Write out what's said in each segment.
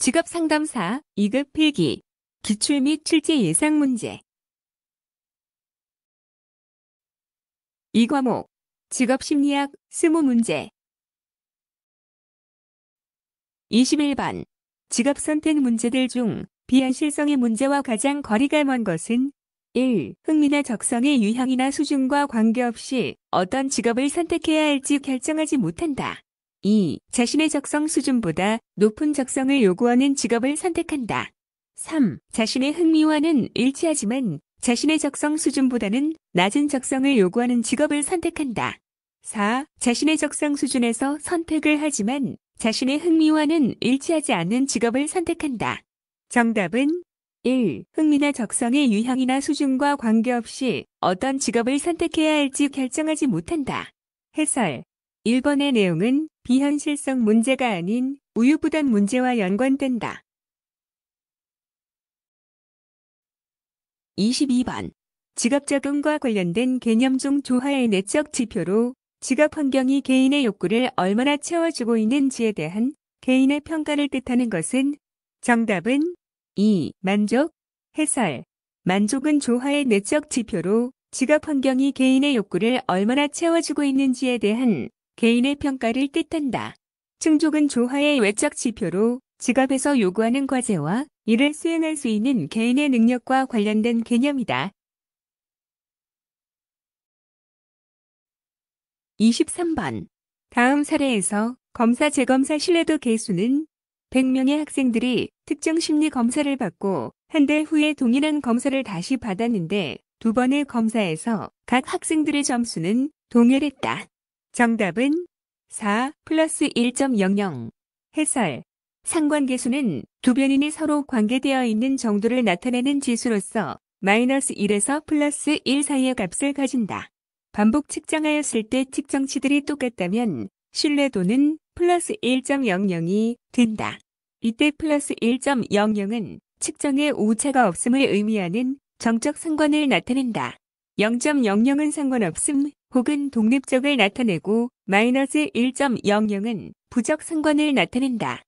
직업 상담사 2급 필기 기출 및 출제 예상 문제 이 과목 직업 심리학 2 0 문제 21번 직업 선택 문제들 중 비현실성의 문제와 가장 거리가 먼 것은 1. 흥미나 적성의 유형이나 수준과 관계없이 어떤 직업을 선택해야 할지 결정하지 못한다. 2. 자신의 적성 수준보다 높은 적성을 요구하는 직업을 선택한다. 3. 자신의 흥미와는 일치하지만 자신의 적성 수준보다는 낮은 적성을 요구하는 직업을 선택한다. 4. 자신의 적성 수준에서 선택을 하지만 자신의 흥미와는 일치하지 않는 직업을 선택한다. 정답은 1. 흥미나 적성의 유형이나 수준과 관계없이 어떤 직업을 선택해야 할지 결정하지 못한다. 해설 1번의 내용은 비현실성 문제가 아닌 우유부단 문제와 연관된다. 22번 지갑자금과 관련된 개념 중 조화의 내적 지표로 지갑 환경이 개인의 욕구를 얼마나 채워주고 있는지에 대한 개인의 평가를 뜻하는 것은 정답은 2. 만족 해설 만족은 조화의 내적 지표로 지갑 환경이 개인의 욕구를 얼마나 채워주고 있는지에 대한 개인의 평가를 뜻한다. 충족은 조화의 외적 지표로 지갑에서 요구하는 과제와 이를 수행할 수 있는 개인의 능력과 관련된 개념이다. 23번 다음 사례에서 검사 재검사 신뢰도 개수는 100명의 학생들이 특정 심리 검사를 받고 한 달 후에 동일한 검사를 다시 받았는데 두 번의 검사에서 각 학생들의 점수는 동일했다. 정답은 4 플러스 1.00 해설 상관계수는 두 변인이 서로 관계되어 있는 정도를 나타내는 지수로서 마이너스 1에서 플러스 1 사이의 값을 가진다. 반복 측정하였을 때 측정치들이 똑같다면 신뢰도는 플러스 1.00이 된다. 이때 플러스 1.00은 측정에 오차가 없음을 의미하는 정적 상관을 나타낸다. 0.00은 상관없음, 혹은 독립적을 나타내고 마이너스 1.00은 부적 상관을 나타낸다.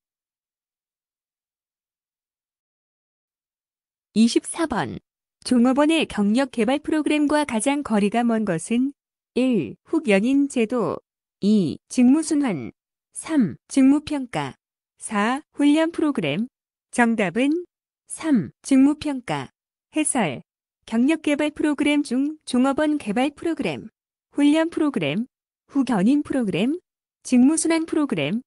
24번 종업원의 경력 개발 프로그램과 가장 거리가 먼 것은 1. 훅연인 제도 2. 직무순환 3. 직무평가 4. 훈련 프로그램 정답은 3. 직무평가 해설 경력 개발 프로그램 중 종업원 개발 프로그램 훈련 프로그램, 후견인 프로그램, 직무순환 프로그램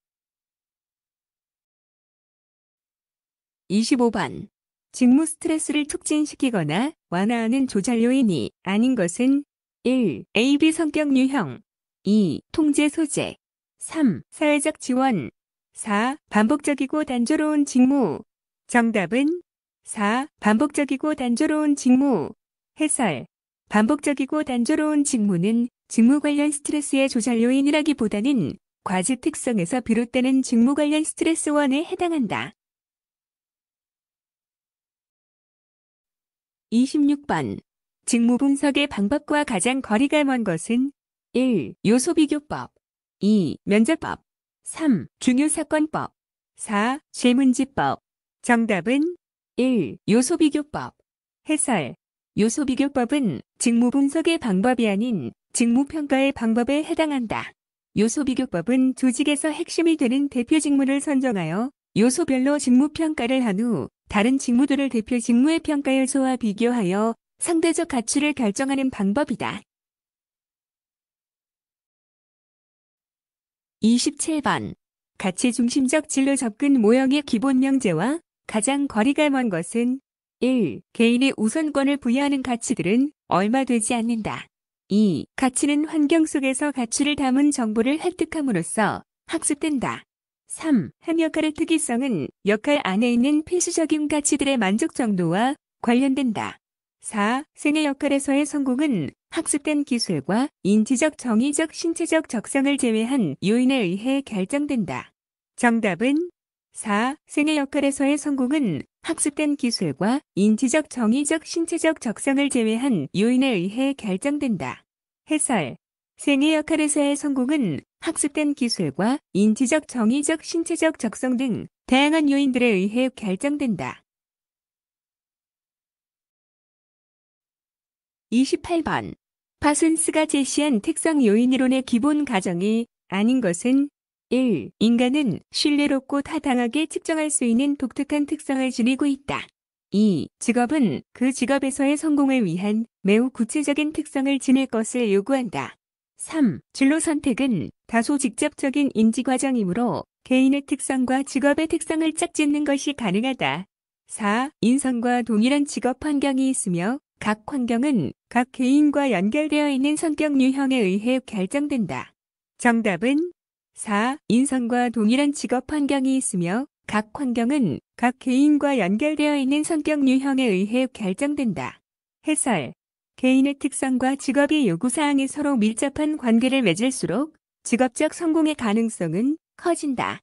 25번 직무 스트레스를 촉진시키거나 완화하는 조절 요인이 아닌 것은 1. AB 성격 유형 2. 통제 소재 3. 사회적 지원 4. 반복적이고 단조로운 직무 정답은 4. 반복적이고 단조로운 직무 해설 반복적이고 단조로운 직무는 직무 관련 스트레스의 조절 요인이라기보다는 과제 특성에서 비롯되는 직무 관련 스트레스원에 해당한다. 26번 직무 분석의 방법과 가장 거리가 먼 것은 1. 요소비교법 2. 면접법 3. 중요사건법 4. 질문지법 정답은 1. 요소비교법 해설 요소 비교법은 직무 분석의 방법이 아닌 직무 평가의 방법에 해당한다. 요소 비교법은 조직에서 핵심이 되는 대표 직무를 선정하여 요소별로 직무 평가를 한 후 다른 직무들을 대표 직무의 평가 요소와 비교하여 상대적 가치를 결정하는 방법이다. 27번 가치 중심적 진로 접근 모형의 기본 명제와 가장 거리가 먼 것은 1. 개인의 우선권을 부여하는 가치들은 얼마 되지 않는다. 2. 가치는 환경 속에서 가치를 담은 정보를 획득함으로써 학습된다. 3. 한 역할의 특이성은 역할 안에 있는 필수적인 가치들의 만족 정도와 관련된다. 4. 생애 역할에서의 성공은 학습된 기술과 인지적, 정의적, 신체적 적성을 제외한 요인에 의해 결정된다. 정답은 4. 생애 역할에서의 성공은 학습된 기술과 인지적 정의적 신체적 적성을 제외한 요인에 의해 결정된다. 해설 생애 역할에서의 성공은 학습된 기술과 인지적 정의적 신체적 적성 등 다양한 요인들에 의해 결정된다. 28번 파순스가 제시한 특성 요인 이론의 기본 가정이 아닌 것은 1. 인간은 신뢰롭고 타당하게 측정할 수 있는 독특한 특성을 지니고 있다. 2. 직업은 그 직업에서의 성공을 위한 매우 구체적인 특성을 지닐 것을 요구한다. 3. 진로 선택은 다소 직접적인 인지 과정이므로 개인의 특성과 직업의 특성을 짝짓는 것이 가능하다. 4. 인성과 동일한 직업 환경이 있으며 각 환경은 각 개인과 연결되어 있는 성격 유형에 의해 결정된다. 정답은 4. 인성과 동일한 직업 환경이 있으며 각 환경은 각 개인과 연결되어 있는 성격 유형에 의해 결정된다. 해설. 개인의 특성과 직업의 요구사항이 서로 밀접한 관계를 맺을수록 직업적 성공의 가능성은 커진다.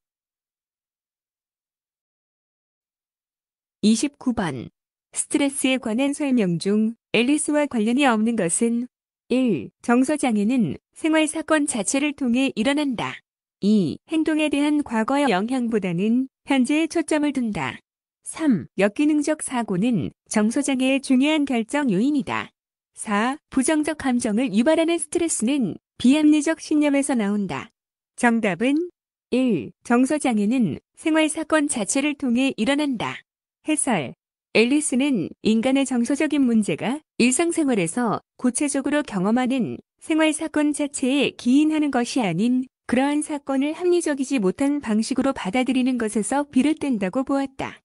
29번. 스트레스에 관한 설명 중 앨리스와 관련이 없는 것은 1. 정서장애는 생활사건 자체를 통해 일어난다. 2. 행동에 대한 과거의 영향보다는 현재에 초점을 둔다. 3. 역기능적 사고는 정서장애의 중요한 결정 요인이다. 4. 부정적 감정을 유발하는 스트레스는 비합리적 신념에서 나온다. 정답은 1. 정서장애는 생활사건 자체를 통해 일어난다. 해설 앨리스는 인간의 정서적인 문제가 일상생활에서 구체적으로 경험하는 생활사건 자체에 기인하는 것이 아닌 그러한 사건을 합리적이지 못한 방식으로 받아들이는 것에서 비롯된다고 보았다.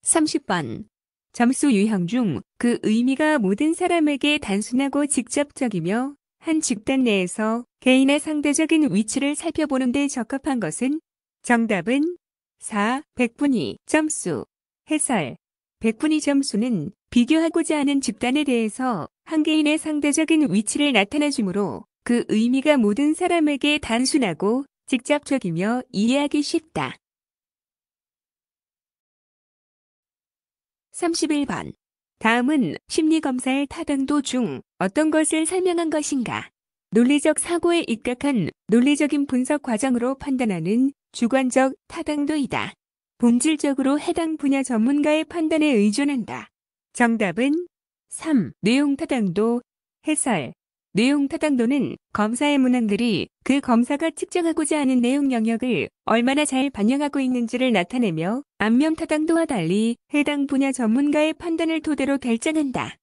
30번. 점수 유형 중 그 의미가 모든 사람에게 단순하고 직접적이며 한 집단 내에서 개인의 상대적인 위치를 살펴보는 데 적합한 것은 정답은 4. 백분위 점수 해설 백분위 점수는 비교하고자 하는 집단에 대해서 한계인의 상대적인 위치를 나타내주므로 그 의미가 모든 사람에게 단순하고 직접적이며 이해하기 쉽다. 31번. 다음은 심리검사의 타당도 중 어떤 것을 설명한 것인가? 논리적 사고에 입각한 논리적인 분석 과정으로 판단하는 주관적 타당도이다. 본질적으로 해당 분야 전문가의 판단에 의존한다. 정답은 3. 내용타당도 해설 내용타당도는 검사의 문항들이 그 검사가 측정하고자 하는 내용 영역을 얼마나 잘 반영하고 있는지를 나타내며 안면타당도와 달리 해당 분야 전문가의 판단을 토대로 결정한다.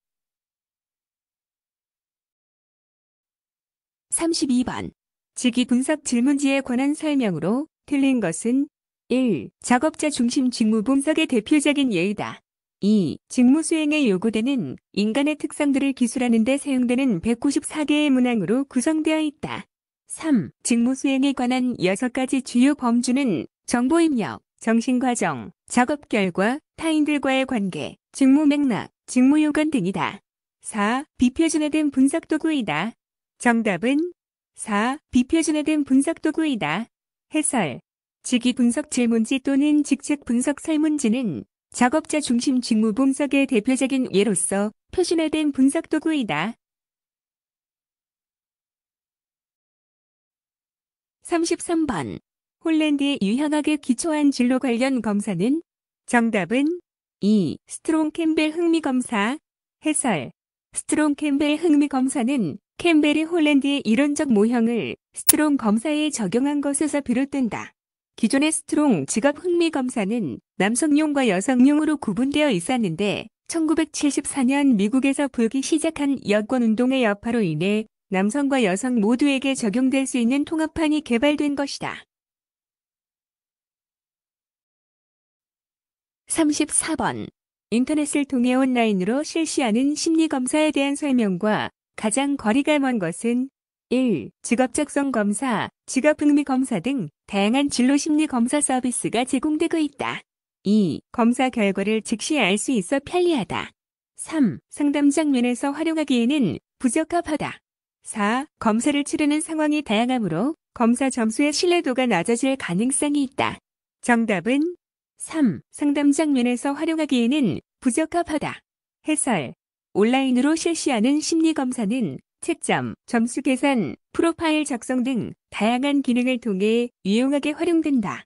32번 직위 분석 질문지에 관한 설명으로 틀린 것은 1. 작업자 중심 직무 분석의 대표적인 예이다. 2. 직무 수행에 요구되는 인간의 특성들을 기술하는 데 사용되는 194개의 문항으로 구성되어 있다. 3. 직무 수행에 관한 6가지 주요 범주는 정보 입력, 정신과정, 작업 결과, 타인들과의 관계, 직무 맥락, 직무 요건 등이다. 4. 비표준화된 분석 도구이다. 정답은 4. 비표준화된 분석 도구이다. 해설. 직위 분석 질문지 또는 직책 분석 설문지는 작업자 중심 직무 분석의 대표적인 예로서 표준화된 분석 도구이다. 33번 홀랜드의 유형학에 기초한 진로 관련 검사는 정답은 2. 스트롱 캠벨 흥미 검사 해설 스트롱 캠벨 흥미 검사는 캠벨이 홀랜드의 이론적 모형을 스트롱 검사에 적용한 것에서 비롯된다. 기존의 스트롱 지갑 흥미 검사는 남성용과 여성용으로 구분되어 있었는데 1974년 미국에서 불기 시작한 여권 운동의 여파로 인해 남성과 여성 모두에게 적용될 수 있는 통합판이 개발된 것이다. 34번 인터넷을 통해 온라인으로 실시하는 심리검사에 대한 설명과 가장 거리가 먼 것은 1. 직업적성 검사, 직업흥미 검사 등 다양한 진로 심리 검사 서비스가 제공되고 있다. 2. 검사 결과를 즉시 알 수 있어 편리하다. 3. 상담 장면에서 활용하기에는 부적합하다. 4. 검사를 치르는 상황이 다양하므로 검사 점수의 신뢰도가 낮아질 가능성이 있다. 정답은 3. 상담 장면에서 활용하기에는 부적합하다. 해설. 온라인으로 실시하는 심리검사는 채점, 점수 계산, 프로파일 작성 등 다양한 기능을 통해 유용하게 활용된다.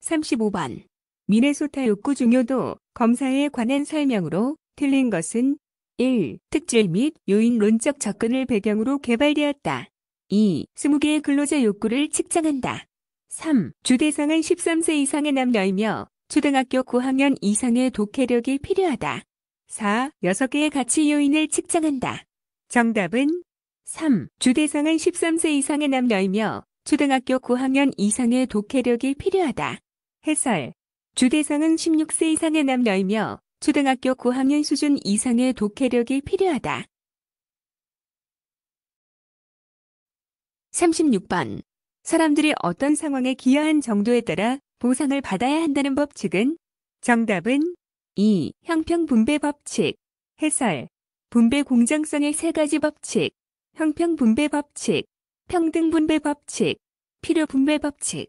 35번 미네소타 욕구 중요도 검사에 관한 설명으로 틀린 것은 1. 특질 및 요인론적 접근을 배경으로 개발되었다. 2. 20개의 근로자 욕구를 측정한다. 3. 주대상은 13세 이상의 남녀이며 초등학교 9학년 이상의 독해력이 필요하다. 4. 6개의 가치 요인을 측정한다. 정답은 3. 주대상은 13세 이상의 남녀이며 초등학교 9학년 이상의 독해력이 필요하다. 해설. 주대상은 16세 이상의 남녀이며 초등학교 9학년 수준 이상의 독해력이 필요하다. 36번. 사람들이 어떤 상황에 기여한 정도에 따라 보상을 받아야 한다는 법칙은? 정답은 2. 형평분배 법칙 해설 분배 공정성의 세 가지 법칙 형평분배 법칙 평등분배 법칙 필요분배 법칙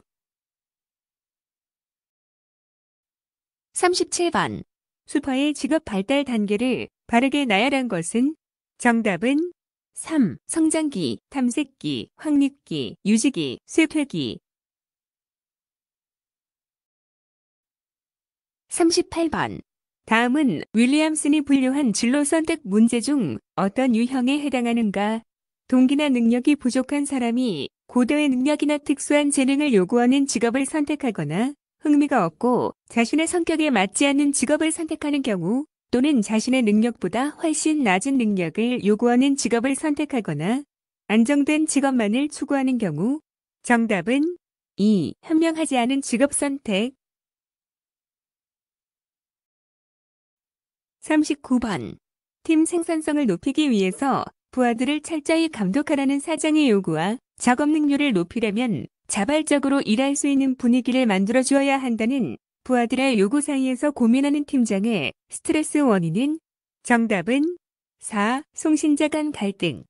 37번 수퍼의 직업 발달 단계를 바르게 나열한 것은 정답은 3. 성장기, 탐색기, 확립기, 유지기, 쇠퇴기 38번 다음은 윌리엄슨이 분류한 진로 선택 문제 중 어떤 유형에 해당하는가? 동기나 능력이 부족한 사람이 고도의 능력이나 특수한 재능을 요구하는 직업을 선택하거나 흥미가 없고 자신의 성격에 맞지 않는 직업을 선택하는 경우 또는 자신의 능력보다 훨씬 낮은 능력을 요구하는 직업을 선택하거나 안정된 직업만을 추구하는 경우 정답은 2. 현명하지 않은 직업 선택 39번. 팀 생산성을 높이기 위해서 부하들을 철저히 감독하라는 사장의 요구와 작업 능률을 높이려면 자발적으로 일할 수 있는 분위기를 만들어 주어야 한다는 부하들의 요구 사이에서 고민하는 팀장의 스트레스 원인은 정답은 4. 송신자 간 갈등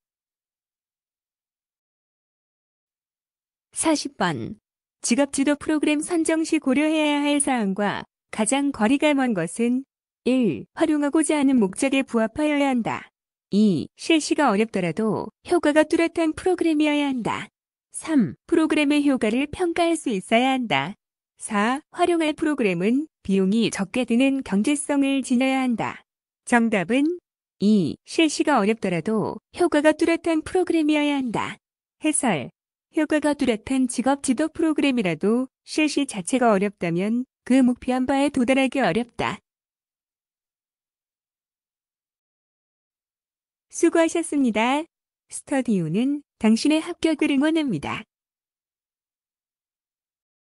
40번. 직업 지도 프로그램 선정 시 고려해야 할 사항과 가장 거리가 먼 것은 1. 활용하고자 하는 목적에 부합하여야 한다. 2. 실시가 어렵더라도 효과가 뚜렷한 프로그램이어야 한다. 3. 프로그램의 효과를 평가할 수 있어야 한다. 4. 활용할 프로그램은 비용이 적게 드는 경제성을 지녀야 한다. 정답은 2. 실시가 어렵더라도 효과가 뚜렷한 프로그램이어야 한다. 해설. 효과가 뚜렷한 직업 지도 프로그램이라도 실시 자체가 어렵다면 그 목표한 바에 도달하기 어렵다. 수고하셨습니다. 스터디오는 당신의 합격을 응원합니다.